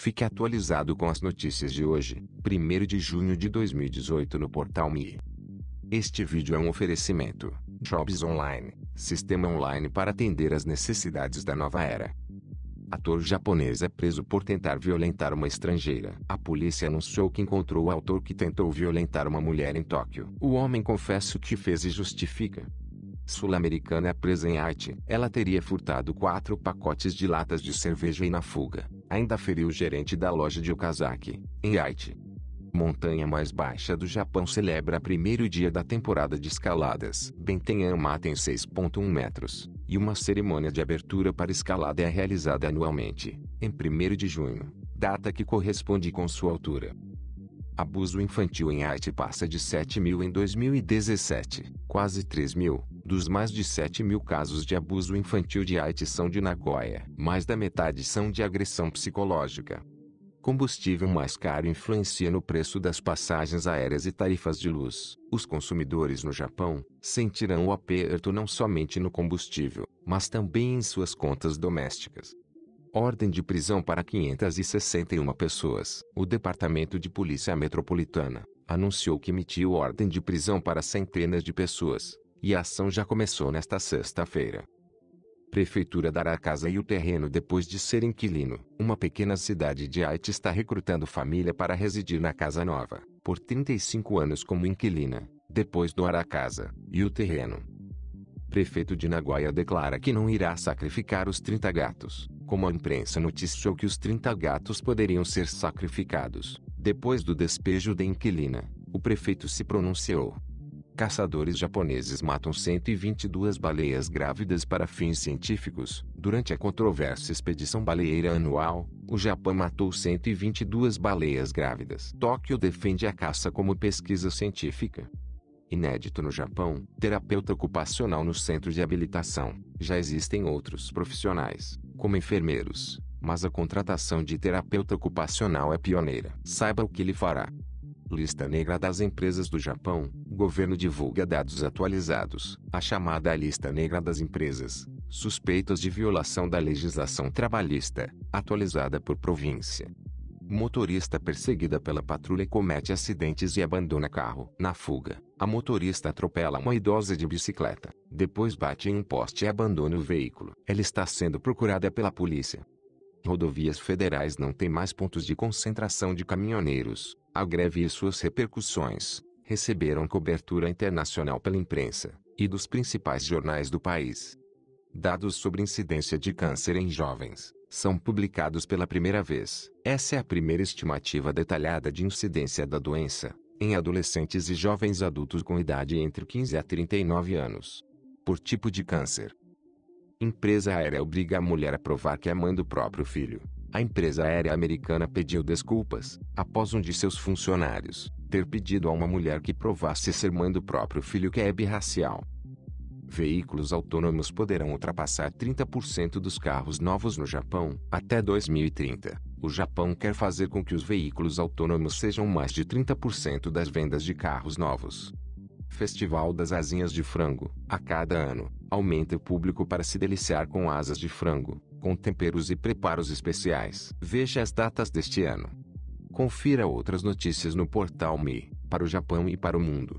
Fique atualizado com as notícias de hoje, 1 de junho de 2018 no portal Mi. Este vídeo é um oferecimento Jobs Online, sistema online para atender às necessidades da nova era. Ator japonês é preso por tentar violentar uma estrangeira. A polícia anunciou que encontrou o autor que tentou violentar uma mulher em Tóquio. O homem confessa o que fez e justifica. Sul-americana é presa em Haiti. Ela teria furtado quatro pacotes de latas de cerveja e na fuga, Ainda feriu o gerente da loja de Okazaki, em Haiti. Montanha mais baixa do Japão celebra primeiro dia da temporada de escaladas. Bentenhama tem 6.1 metros, e uma cerimônia de abertura para escalada é realizada anualmente, em 1 de junho, data que corresponde com sua altura. Abuso infantil em Haiti passa de 7 mil em 2017 quase 3 mil, dos mais de 7 mil casos de abuso infantil de Haiti são de Nagoya. Mais da metade são de agressão psicológica. Combustível mais caro influencia no preço das passagens aéreas e tarifas de luz. Os consumidores no Japão sentirão o aperto não somente no combustível, mas também em suas contas domésticas. Ordem de prisão para 561 pessoas. O Departamento de Polícia Metropolitana anunciou que emitiu ordem de prisão para centenas de pessoas, e a ação já começou nesta sexta-feira. Prefeitura dará a casa e o terreno depois de ser inquilino. Uma pequena cidade de Haiti está recrutando família para residir na casa nova, por 35 anos como inquilina, depois doará a casa e o terreno. Prefeito de Nagoya declara que não irá sacrificar os 30 gatos, como a imprensa noticiou que os 30 gatos poderiam ser sacrificados. Depois do despejo da inquilina, o prefeito se pronunciou. Caçadores japoneses matam 122 baleias grávidas para fins científicos. Durante a controversa expedição baleeira anual, o Japão matou 122 baleias grávidas. Tóquio defende a caça como pesquisa científica. Inédito no Japão, terapeuta ocupacional no centro de habilitação. Já existem outros profissionais, como enfermeiros, mas a contratação de terapeuta ocupacional é pioneira. Saiba o que ele fará. Lista Negra das Empresas do Japão. governo divulga dados atualizados. A chamada Lista Negra das Empresas, suspeitas de violação da legislação trabalhista, atualizada por província. Motorista perseguida pela patrulha comete acidentes e abandona carro. Na fuga, a motorista atropela uma idosa de bicicleta, depois bate em um poste e abandona o veículo. Ela está sendo procurada pela polícia rodovias federais não têm mais pontos de concentração de caminhoneiros, a greve e suas repercussões receberam cobertura internacional pela imprensa e dos principais jornais do país. Dados sobre incidência de câncer em jovens são publicados pela primeira vez. Essa é a primeira estimativa detalhada de incidência da doença em adolescentes e jovens adultos com idade entre 15 a 39 anos. Por tipo de câncer, Empresa aérea obriga a mulher a provar que é mãe do próprio filho. A empresa aérea americana pediu desculpas, após um de seus funcionários ter pedido a uma mulher que provasse ser mãe do próprio filho que é birracial. Veículos autônomos poderão ultrapassar 30% dos carros novos no Japão até 2030. O Japão quer fazer com que os veículos autônomos sejam mais de 30% das vendas de carros novos. Festival das Asinhas de Frango. A cada ano, aumenta o público para se deliciar com asas de frango, com temperos e preparos especiais. Veja as datas deste ano. Confira outras notícias no portal Mi, para o Japão e para o mundo.